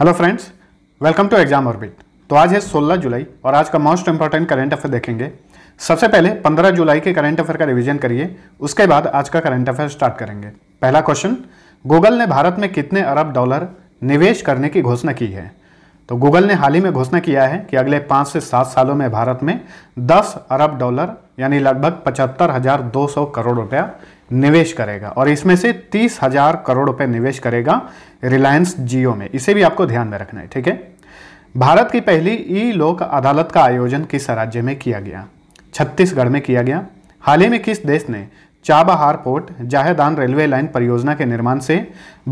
hello friends welcome to exam orbit तो आज है 16 जुलाई और आज का मोस्ट इंपॉर्टेंट करंट अफेयर देखेंगे सबसे पहले 15 जुलाई के करंट अफेयर का रिवीजन करिए उसके बाद आज का करंट अफेयर स्टार्ट करेंगे पहला क्वेश्चन गूगल ने भारत में कितने अरब डॉलर निवेश करने की घोषणा की है तो गूगल ने हाल ही में घोषणा किया है कि अगले पाँच से सात सालों में भारत में दस अरब डॉलर यानी लगभग पचहत्तर हज़ार दो सौ करोड़ रुपया निवेश करेगा और इसमें से तीस हजार करोड़ रुपए निवेश करेगा रिलायंस जियो में इसे भी आपको ध्यान में रखना है ठीक है भारत की पहली ई लोक अदालत का आयोजन किस राज्य में किया गया छत्तीसगढ़ में किया गया हाल ही में किस देश ने Chabahar port Zahedan railway line परियोजना के निर्माण से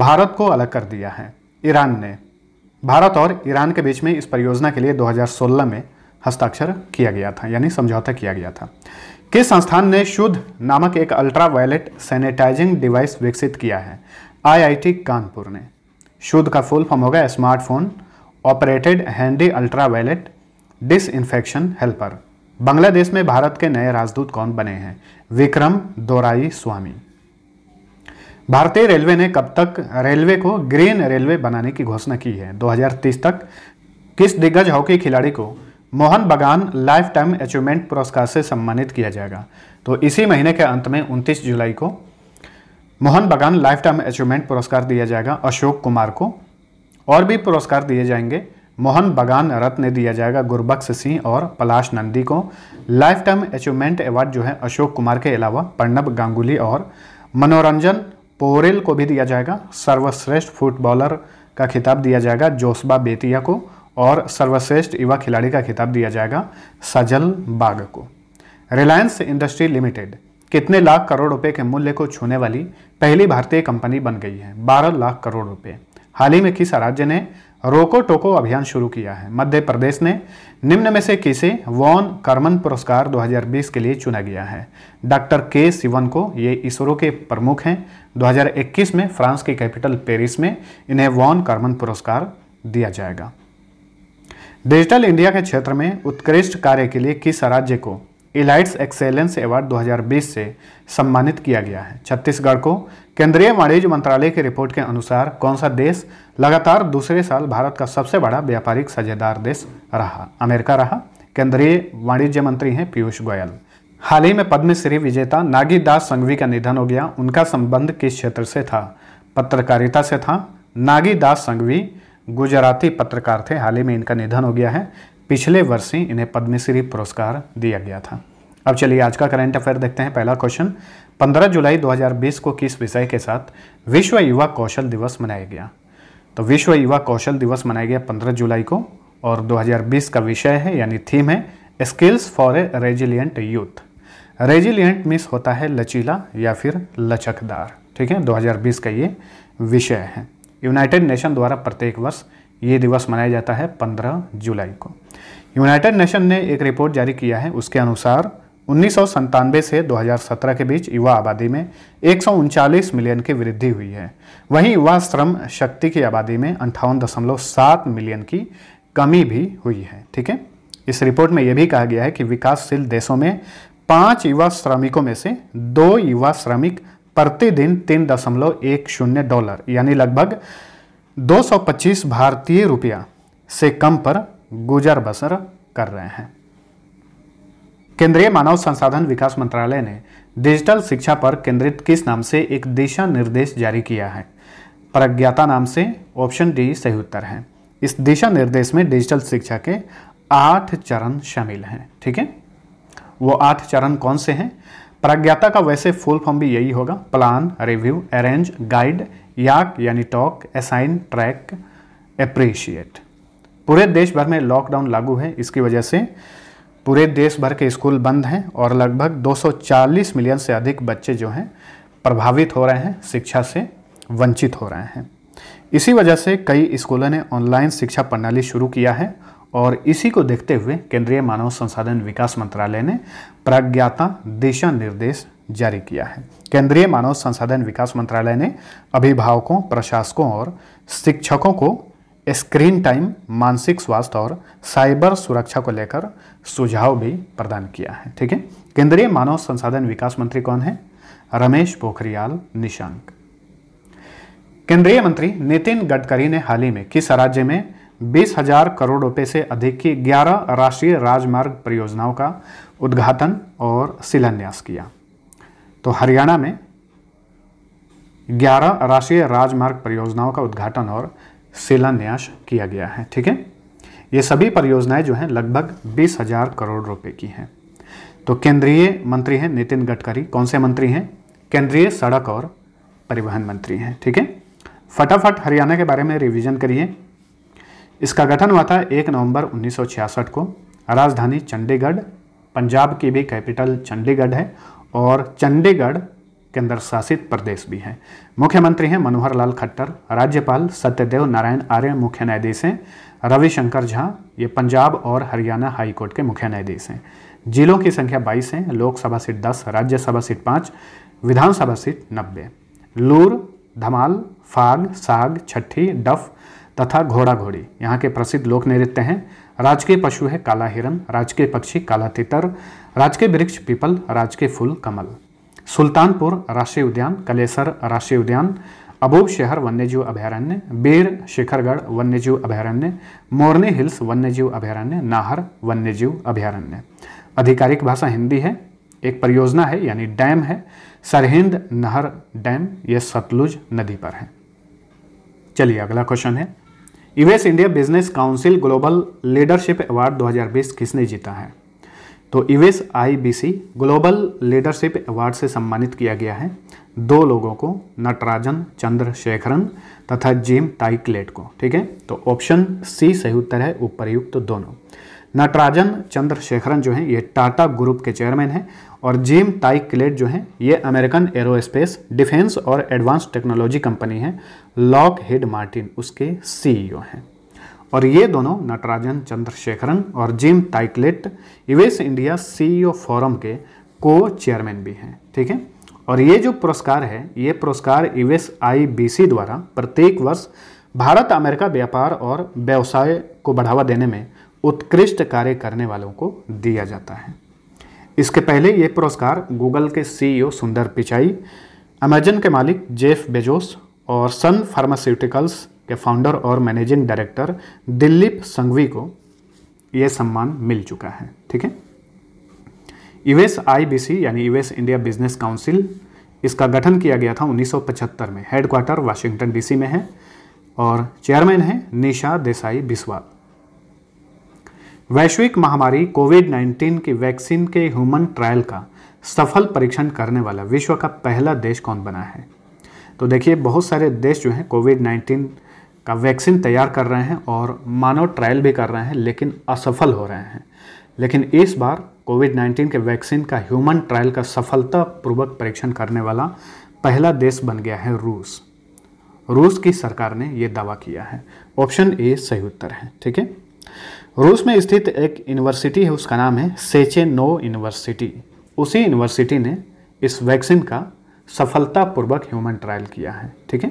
भारत को अलग कर दिया है ईरान ने भारत और ईरान के बीच में इस परियोजना के लिए 2016 में हस्ताक्षर किया गया था यानी समझौता किया गया था किस संस्थान ने शुद्ध नामक एक अल्ट्रावायलेट सैनिटाइजिंग डिवाइस विकसित किया है आईआईटी कानपुर ने शुद्ध का फुल फॉर्म होगा smartphone operated handy ultraviolet disinfection helper Bangladesh में भारत के नए राजदूत कौन बने हैं विक्रम दोराई स्वामी भारतीय रेलवे ने कब तक रेलवे को ग्रीन रेलवे बनाने की घोषणा की है 2030 तक किस दिग्गज हॉकी खिलाड़ी को मोहन बगान लाइफ टाइम अचीवमेंट पुरस्कार से सम्मानित किया जाएगा तो इसी महीने के अंत में उनतीस जुलाई को मोहन बगान लाइफ टाइम अचीवमेंट पुरस्कार दिया जाएगा अशोक कुमार को और भी पुरस्कार दिए जाएंगे मोहन बगान रत्न दिया जाएगा गुरबख्श सिंह और पलाश नंदी को लाइफ टाइम अचीवमेंट अवार्ड जो है अशोक कुमार के अलावा प्रणब गांगुली और मनोरंजन पोरेल को भी दिया जाएगा सर्वश्रेष्ठ फुटबॉलर का खिताब दिया जाएगा जोसबा बेतिया को और सर्वश्रेष्ठ युवा खिलाड़ी का खिताब दिया जाएगा सजल बाग को रिलायंस इंडस्ट्री लिमिटेड कितने लाख करोड़ रुपए के मूल्य को छूने वाली पहली भारतीय कंपनी बन गई है 12 लाख करोड़ रुपए हाल ही में किस राज्य ने रोको टोको अभियान शुरू किया है मध्य प्रदेश ने निम्न में से किसे वॉन कर्मन पुरस्कार 2020 के लिए चुना गया है डॉक्टर के सिवन को ये इसरो के प्रमुख हैं 2021 में फ्रांस की कैपिटल पेरिस में इन्हें वॉन कर्मन पुरस्कार दिया जाएगा डिजिटल इंडिया के क्षेत्र में उत्कृष्ट कार्य के लिए किस राज्य को इलाइट्स एक्सेलेंस अवार्ड 2020 से सम्मानित किया गया है छत्तीसगढ़ को केंद्रीय वाणिज्य मंत्रालय की रिपोर्ट के अनुसार कौन सा देश लगातार दूसरे साल भारत का सबसे बड़ा व्यापारिक साझेदार देश रहा अमेरिका रहा केंद्रीय वाणिज्य मंत्री हैं पीयूष गोयल हाल ही में पद्मश्री विजेता नागी दास संघवी का निधन हो गया उनका संबंध किस क्षेत्र से था पत्रकारिता से था नागी दास संघवी गुजराती पत्रकार थे हाल ही में इनका निधन हो गया है पिछले वर्ष ही इन्हें पद्मश्री पुरस्कार दिया गया था अब चलिए आज का करंट अफेयर देखते हैं पहला क्वेश्चन 15 जुलाई 2020 को किस विषय के साथ विश्व युवा कौशल दिवस मनाया गया तो विश्व युवा कौशल दिवस मनाया गया 15 जुलाई को और 2020 का विषय है यानी थीम है skills for a resilient youth resilient means होता है लचीला या फिर लचकदार ठीक है दो का ये विषय है यूनाइटेड नेशन द्वारा प्रत्येक वर्ष ये दिवस मनाया जाता है 15 जुलाई को यूनाइटेड नेशन ने एक रिपोर्ट जारी किया है उसके अनुसार उन्नीस से 2017 के बीच युवा आबादी में एक मिलियन की वृद्धि हुई है वहीं युवा श्रम शक्ति की आबादी में अंठावन मिलियन की कमी भी हुई है ठीक है इस रिपोर्ट में यह भी कहा गया है कि विकासशील देशों में पांच युवा श्रमिकों में से दो युवा श्रमिक प्रतिदिन तीन दशमलव एक शून्य डॉलर यानी लगभग 225 भारतीय रुपया से कम पर गुजर बसर कर रहे हैं केंद्रीय मानव संसाधन विकास मंत्रालय ने डिजिटल शिक्षा पर केंद्रित किस नाम से एक दिशा निर्देश जारी किया है प्रज्ञाता नाम से ऑप्शन डी सही उत्तर है इस दिशा निर्देश में डिजिटल शिक्षा के आठ चरण शामिल हैं ठीक है वो आठ चरण कौन से हैं प्राज्ञाता का वैसे फुल फॉर्म भी यही होगा प्लान रिव्यू अरेंज गाइड याक यानी टॉक असाइन ट्रैक अप्रिशिएट पूरे देश भर में लॉकडाउन लागू है इसकी वजह से पूरे देश भर के स्कूल बंद हैं और लगभग 240 मिलियन से अधिक बच्चे जो हैं प्रभावित हो रहे हैं शिक्षा से वंचित हो रहे हैं इसी वजह से कई स्कूलों ने ऑनलाइन शिक्षा प्रणाली शुरू किया है और इसी को देखते हुए केंद्रीय मानव संसाधन विकास मंत्रालय ने प्रज्ञाता दिशा निर्देश जारी किया है केंद्रीय मानव संसाधन विकास मंत्रालय ने अभिभावकों प्रशासकों और शिक्षकों को स्क्रीन टाइम मानसिक स्वास्थ्य और साइबर सुरक्षा को लेकर सुझाव भी प्रदान किया है ठीक है केंद्रीय मानव संसाधन विकास मंत्री कौन है रमेश पोखरियाल निशंक केंद्रीय मंत्री नितिन गडकरी ने हाल ही में किस राज्य में बीस हजार करोड़ रुपए से अधिक की 11 राष्ट्रीय राजमार्ग परियोजनाओं का उद्घाटन और शिलान्यास किया तो हरियाणा में 11 राष्ट्रीय राजमार्ग परियोजनाओं का उद्घाटन और शिलान्यास किया गया है ठीक है ये सभी परियोजनाएं जो हैं लगभग बीस हजार करोड़ रुपए की हैं तो केंद्रीय मंत्री हैं नितिन गडकरी कौन से मंत्री हैं केंद्रीय सड़क और परिवहन मंत्री हैं ठीक है फटाफट हरियाणा के बारे में रिवीजन करिए इसका गठन हुआ था एक नवंबर 1966 को राजधानी चंडीगढ़ पंजाब की भी कैपिटल चंडीगढ़ है और चंडीगढ़ केंद्र शासित प्रदेश भी है मुख्यमंत्री हैं मनोहर लाल खट्टर राज्यपाल सत्यदेव नारायण आर्य मुख्य न्यायाधीश हैं रविशंकर झा ये पंजाब और हरियाणा हाईकोर्ट के मुख्य न्यायाधीश हैं जिलों की संख्या 22 है Lok Sabha seat 10 Rajya Sabha seat 5 Vidhan Sabha seat 90 Loor Dhamal Phag Saang छठी डफ तथा घोड़ा घोड़ी यहाँ के प्रसिद्ध लोक नृत्य हैं राजकीय पशु है काला हिरण राजकीय पक्षी काला तितर राजकीय वृक्ष पीपल राजकीय फूल कमल सुल्तानपुर राष्ट्रीय उद्यान कलेसर राष्ट्रीय उद्यान अबोब शहर वन्यजीव अभयारण्य बेर शिखरगढ़ वन्यजीव अभयारण्य मोरनी हिल्स वन्यजीव अभयारण्य नाहर वन्यजीव अभयारण्य आधिकारिक भाषा हिंदी है एक परियोजना है यानी डैम है सरहिंद नहर डैम यह सतलुज नदी पर है चलिए अगला क्वेश्चन है US India business council global leadership award 2020 किसने जीता है तो US IBC global leadership award से सम्मानित किया गया है दो लोगों को नटराजन चंद्रशेखरन तथा जिम टाइकलेट को ठीक है तो ऑप्शन सी सही उत्तर है उपरयुक्त तो दोनों नटराजन चंद्रशेखरन जो हैं ये टाटा ग्रुप के चेयरमैन हैं और जिम टाइक क्लेट जो हैं ये अमेरिकन एरोस्पेस डिफेंस और एडवांस टेक्नोलॉजी कंपनी है लॉक हेड मार्टिन उसके सीईओ e हैं और ये दोनों नटराजन चंद्रशेखरन और जिम टाइकलेट इवेस इंडिया सीईओ e फोरम के को चेयरमैन भी हैं ठीक है और ये जो पुरस्कार है ये पुरस्कार यूएस आई द्वारा प्रत्येक वर्ष भारत अमेरिका व्यापार और व्यवसाय को बढ़ावा देने में उत्कृष्ट कार्य करने वालों को दिया जाता है इसके पहले ये पुरस्कार गूगल के सीईओ e सुंदर पिचाई अमेजन के मालिक जेफ बेजोस और सन फार्मास्यूटिकल्स के फाउंडर और मैनेजिंग डायरेक्टर दिलीप संघवी को यह सम्मान मिल चुका है ठीक है यूएस आईबीसी यानी यूएस इंडिया बिजनेस काउंसिल इसका गठन किया गया था 1975 में हेडक्वार्टर वाशिंगटन डीसी में है और चेयरमैन है निशा देसाई बिस्वाल वैश्विक महामारी कोविड 19 की वैक्सीन के ह्यूमन ट्रायल का सफल परीक्षण करने वाला विश्व का पहला देश कौन बना है तो देखिए बहुत सारे देश जो हैं कोविड 19 का वैक्सीन तैयार कर रहे हैं और मानव ट्रायल भी कर रहे हैं लेकिन असफल हो रहे हैं लेकिन इस बार कोविड 19 के वैक्सीन का ह्यूमन ट्रायल का सफलतापूर्वक परीक्षण करने वाला पहला देश बन गया है रूस रूस की सरकार ने ये दावा किया है ऑप्शन ए सही उत्तर है ठीक है रूस में स्थित एक यूनिवर्सिटी है उसका नाम है सेचे नो यूनिवर्सिटी उसी यूनिवर्सिटी ने इस वैक्सीन का सफलतापूर्वक ह्यूमन ट्रायल किया है ठीक है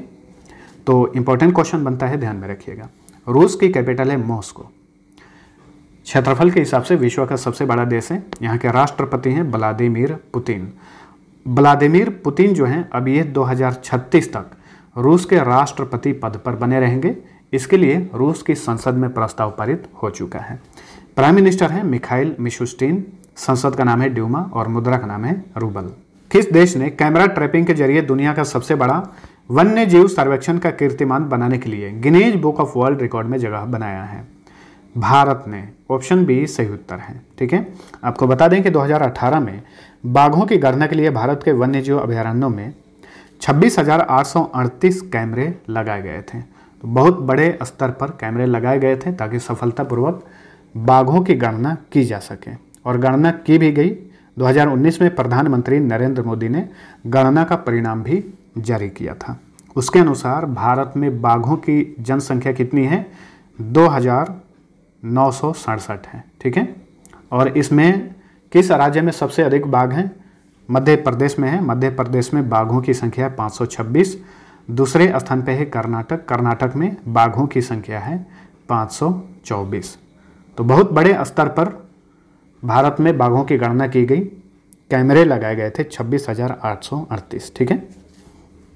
तो इम्पोर्टेंट क्वेश्चन बनता है ध्यान में रखिएगा रूस की कैपिटल है मॉस्को क्षेत्रफल के हिसाब से विश्व का सबसे बड़ा देश है यहाँ के राष्ट्रपति हैं व्लादिमिर पुतिन व्लादिमिर पुतिन जो हैं अब ये 2036 तक रूस के राष्ट्रपति पद पर बने रहेंगे इसके लिए रूस की संसद में प्रस्ताव पारित हो चुका है प्राइम मिनिस्टर है मिखाइल मिशुस्टीन संसद का नाम है ड्यूमा और मुद्रा का नाम है रूबल किस देश ने कैमरा ट्रैपिंग के जरिए दुनिया का सबसे बड़ा वन्य जीव सर्वेक्षण का कीर्तिमान बनाने के लिए Guinness book of world record में जगह बनाया है भारत ने ऑप्शन बी सही उत्तर है ठीक है आपको बता दें कि 2018 में बाघों की गणना के लिए भारत के वन्य जीव अभ्यारण्यों में छब्बीस कैमरे लगाए गए थे तो बहुत बड़े स्तर पर कैमरे लगाए गए थे ताकि सफलतापूर्वक बाघों की गणना की जा सके और गणना की भी गई 2019 में प्रधानमंत्री नरेंद्र मोदी ने गणना का परिणाम भी जारी किया था उसके अनुसार भारत में बाघों की जनसंख्या कितनी है दो हज़ार नौ सौ सड़सठ है ठीक है और इसमें किस राज्य में सबसे अधिक बाघ हैं मध्य प्रदेश में है मध्य प्रदेश में बाघों की संख्या दूसरे स्थान पे है कर्नाटक कर्नाटक में बाघों की संख्या है 524 तो बहुत बड़े स्तर पर भारत में बाघों की गणना की गई कैमरे लगाए गए थे छब्बीस ठीक है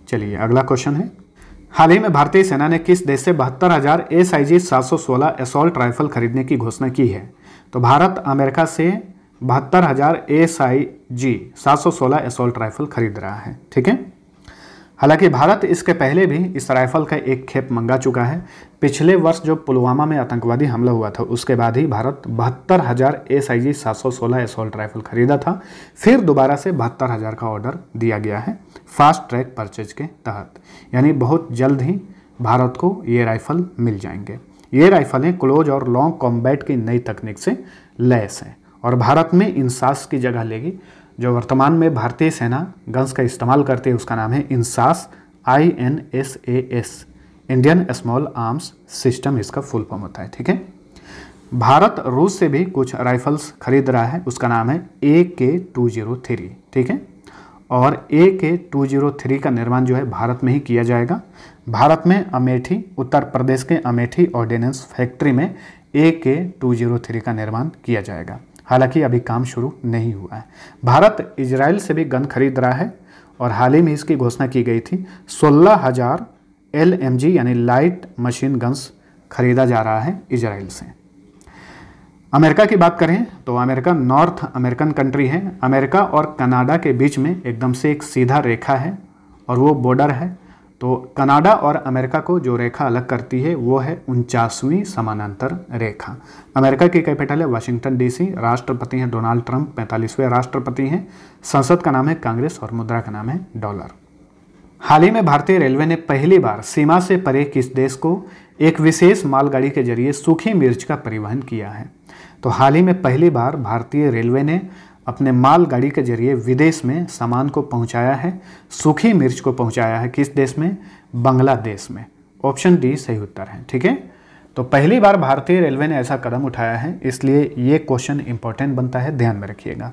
चलिए अगला क्वेश्चन है हाल ही में भारतीय सेना ने किस देश से बहत्तर हजार एस आई जी सात सौ सोलह राइफल खरीदने की घोषणा की है तो भारत अमेरिका से बहत्तर हजार एस आई जी सात सौ सोलह राइफल खरीद रहा है ठीक है हालांकि भारत इसके पहले भी इस राइफल का एक खेप मंगा चुका है पिछले वर्ष जो पुलवामा में आतंकवादी हमला हुआ था उसके बाद ही भारत बहत्तर हज़ार एस आई जी सात सौ सोलह एसोल्ट राइफल खरीदा था फिर दोबारा से बहत्तर हज़ार का ऑर्डर दिया गया है फास्ट ट्रैक परचेज के तहत यानी बहुत जल्द ही भारत को ये राइफल मिल जाएंगे ये राइफलें क्लोज और लॉन्ग कॉम्बैट की नई तकनीक से लैस हैं और भारत में इंसास की जगह लेगी जो वर्तमान में भारतीय सेना गन्स का इस्तेमाल करती है उसका नाम है INSAS I N S A S Indian small arms system इसका फुल फॉर्म होता है ठीक है भारत रूस से भी कुछ राइफल्स खरीद रहा है उसका नाम है ए के टू जीरो थ्री ठीक है और ए के टू जीरो थ्री का निर्माण जो है भारत में ही किया जाएगा भारत में अमेठी उत्तर प्रदेश के अमेठी ऑर्डिनेंस फैक्ट्री में ए के टू जीरो थ्री का निर्माण किया जाएगा हालांकि अभी काम शुरू नहीं हुआ है भारत इसराइल से भी गन खरीद रहा है और हाल ही में इसकी घोषणा की गई थी सोलह हज़ार एल यानी लाइट मशीन गन्स खरीदा जा रहा है इसराइल से अमेरिका की बात करें तो अमेरिका नॉर्थ अमेरिकन कंट्री है अमेरिका और कनाडा के बीच में एकदम से एक सीधा रेखा है और वो बॉर्डर है तो कनाडा और अमेरिका को जो रेखा अलग करती है वो है उनचासवीं समानांतर रेखा अमेरिका की कैपिटल है वाशिंगटन डीसी राष्ट्रपति हैं डोनाल्ड ट्रंप पैंतालीसवें राष्ट्रपति हैं संसद का नाम है कांग्रेस और मुद्रा का नाम है डॉलर हाल ही में भारतीय रेलवे ने पहली बार सीमा से परे किस देश को एक विशेष मालगाड़ी के जरिए सूखी मिर्च का परिवहन किया है तो हाल ही में पहली बार भारतीय रेलवे ने अपने मालगाड़ी के जरिए विदेश में सामान को पहुंचाया है सूखी मिर्च को पहुंचाया है किस देश में बांग्लादेश में ऑप्शन डी सही उत्तर है ठीक है तो पहली बार भारतीय रेलवे ने ऐसा कदम उठाया है इसलिए ये क्वेश्चन इंपॉर्टेंट बनता है ध्यान में रखिएगा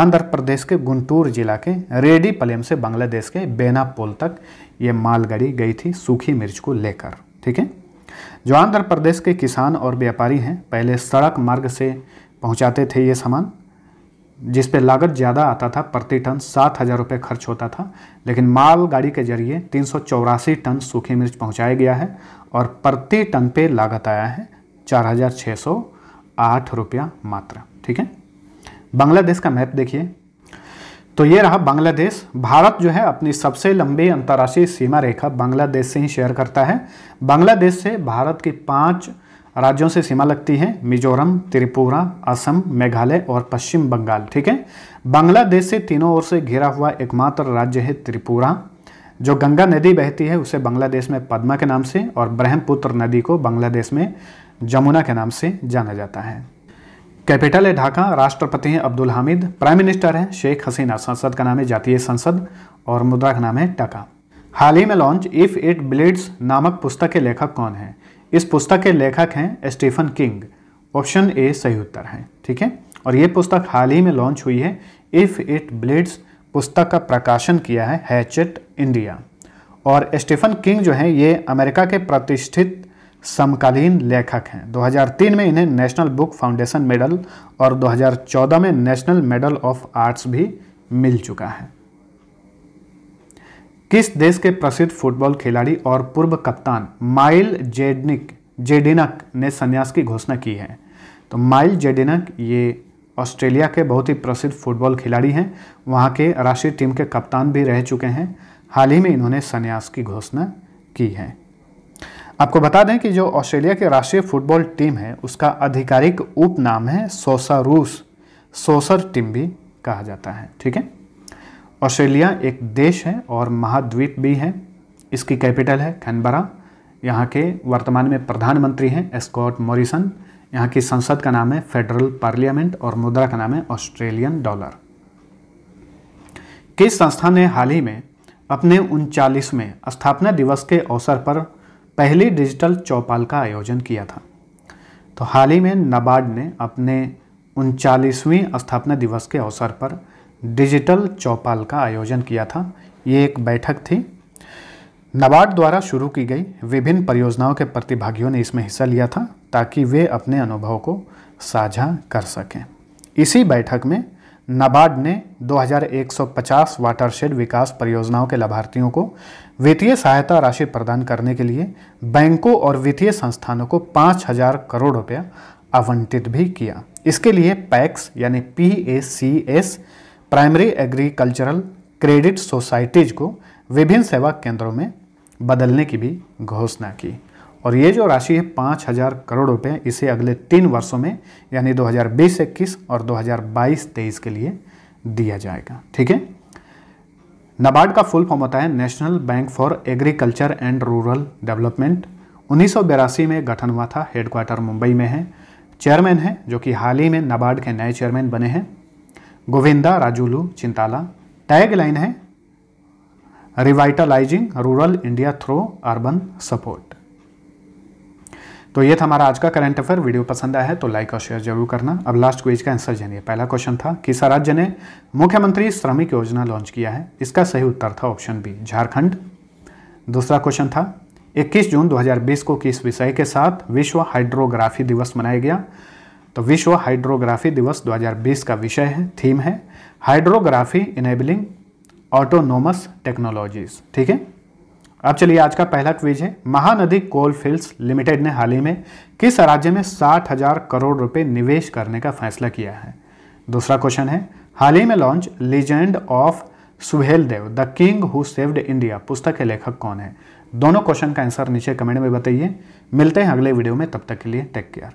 आंध्र प्रदेश के गुंटूर जिला के रेडी पलेम से बांग्लादेश के बेनापोल तक ये मालगाड़ी गई थी सूखी मिर्च को लेकर ठीक है जो आंध्र प्रदेश के किसान और व्यापारी हैं पहले सड़क मार्ग से पहुंचाते थे ये सामान जिस पे लागत ज़्यादा आता था प्रति टन सात हज़ार रुपये खर्च होता था लेकिन मालगाड़ी के जरिए तीन सौ चौरासी टन सूखी मिर्च पहुँचाया गया है और प्रति टन पे लागत आया है चार हज़ार छः सौ आठ रुपया मात्र ठीक है बांग्लादेश का मैप देखिए तो ये रहा बांग्लादेश भारत जो है अपनी सबसे लंबी अंतर्राष्ट्रीय सीमा रेखा बांग्लादेश से ही शेयर करता है बांग्लादेश से भारत की पाँच राज्यों से सीमा लगती है मिजोरम त्रिपुरा असम मेघालय और पश्चिम बंगाल ठीक है बांग्लादेश से तीनों ओर से घिरा हुआ एकमात्र राज्य है त्रिपुरा जो गंगा नदी बहती है उसे बांग्लादेश में पद्मा के नाम से और ब्रह्मपुत्र नदी को बांग्लादेश में जमुना के नाम से जाना जाता है कैपिटल है ढाका राष्ट्रपति हैं अब्दुल हामिद प्राइम मिनिस्टर हैं शेख हसीना संसद का नाम है जातीय संसद और मुद्रा का नाम है टका हाल ही में लॉन्च इफ़ इट ब्लेड्स नामक पुस्तक के लेखक कौन है इस पुस्तक के लेखक हैं स्टीफन किंग ऑप्शन ए सही उत्तर है ठीक है और ये पुस्तक हाल ही में लॉन्च हुई है इफ़ इट ब्लेड्स पुस्तक का प्रकाशन किया है हैचेट इंडिया और स्टीफन किंग जो है ये अमेरिका के प्रतिष्ठित समकालीन लेखक हैं 2003 में इन्हें नेशनल बुक फाउंडेशन मेडल और 2014 में नेशनल मेडल ऑफ आर्ट्स भी मिल चुका है किस देश के प्रसिद्ध फुटबॉल खिलाड़ी और पूर्व कप्तान माइल जेडनिक जेडिनक ने संन्यास की घोषणा की है तो माइल जेडिनक ये ऑस्ट्रेलिया के बहुत ही प्रसिद्ध फुटबॉल खिलाड़ी हैं वहाँ के राष्ट्रीय टीम के कप्तान भी रह चुके हैं हाल ही में इन्होंने संन्यास की घोषणा की है आपको बता दें कि जो ऑस्ट्रेलिया की राष्ट्रीय फुटबॉल टीम है उसका आधिकारिक उपनाम है सोसारूस सोसर टीम भी कहा जाता है ठीक है ऑस्ट्रेलिया एक देश है और महाद्वीप भी है इसकी कैपिटल है कैनबरा यहाँ के वर्तमान में प्रधानमंत्री हैं स्कॉट मॉरिसन यहाँ की संसद का नाम है फेडरल पार्लियामेंट और मुद्रा का नाम है ऑस्ट्रेलियन डॉलर किस संस्था ने हाल ही में अपने उनचालीसवें स्थापना दिवस के अवसर पर पहली डिजिटल चौपाल का आयोजन किया था तो हाल ही में नबार्ड ने अपने उनचालीसवीं स्थापना दिवस के अवसर पर डिजिटल चौपाल का आयोजन किया था ये एक बैठक थी नबार्ड द्वारा शुरू की गई विभिन्न परियोजनाओं के प्रतिभागियों ने इसमें हिस्सा लिया था ताकि वे अपने अनुभव को साझा कर सकें इसी बैठक में नबार्ड ने 2150 वाटरशेड विकास परियोजनाओं के लाभार्थियों को वित्तीय सहायता राशि प्रदान करने के लिए बैंकों और वित्तीय संस्थानों को 5000 करोड़ रुपया आवंटित भी किया इसके लिए पैक्स यानी P C S primary agricultural credit societies को विभिन्न सेवा केंद्रों में बदलने की भी घोषणा की और ये जो राशि है पाँच हज़ार करोड़ रुपए इसे अगले तीन वर्षों में यानी 2020-21 और 2022-23 के लिए दिया जाएगा ठीक है नबार्ड का फुल फॉर्म होता है national bank for agriculture and rural development उन्नीस में गठन हुआ था हेडक्वार्टर मुंबई में है चेयरमैन है जो कि हाल ही में नबार्ड के नए चेयरमैन बने हैं गोविंदा राजूलू चिंताला टैग लाइन है revitalising rural India through urban support तो ये था हमारा आज का करंट अफेयर वीडियो पसंद आया है तो लाइक और शेयर जरूर करना अब लास्ट क्वेज का आंसर जानिए पहला क्वेश्चन था किस राज्य ने मुख्यमंत्री श्रमिक योजना लॉन्च किया है इसका सही उत्तर था ऑप्शन बी झारखंड दूसरा क्वेश्चन था 21 जून 2020 को किस विषय के साथ विश्व हाइड्रोग्राफी दिवस मनाया गया तो विश्व हाइड्रोग्राफी दिवस 2020 का विषय है थीम है हाइड्रोग्राफी इनेबलिंग ऑटोनोमस टेक्नोलॉजीज ठीक है अब चलिए आज का पहला क्विज है महानदी कोल फील्ड्स लिमिटेड ने हाल ही में किस राज्य में साठ हजार करोड़ रुपए निवेश करने का फैसला किया है दूसरा क्वेश्चन है हाल ही में launch legend of Suhel Dev the king who saved India पुस्तक के लेखक कौन है दोनों क्वेश्चन का आंसर नीचे कमेंट में बताइए मिलते हैं अगले वीडियो में तब तक के लिए टेक केयर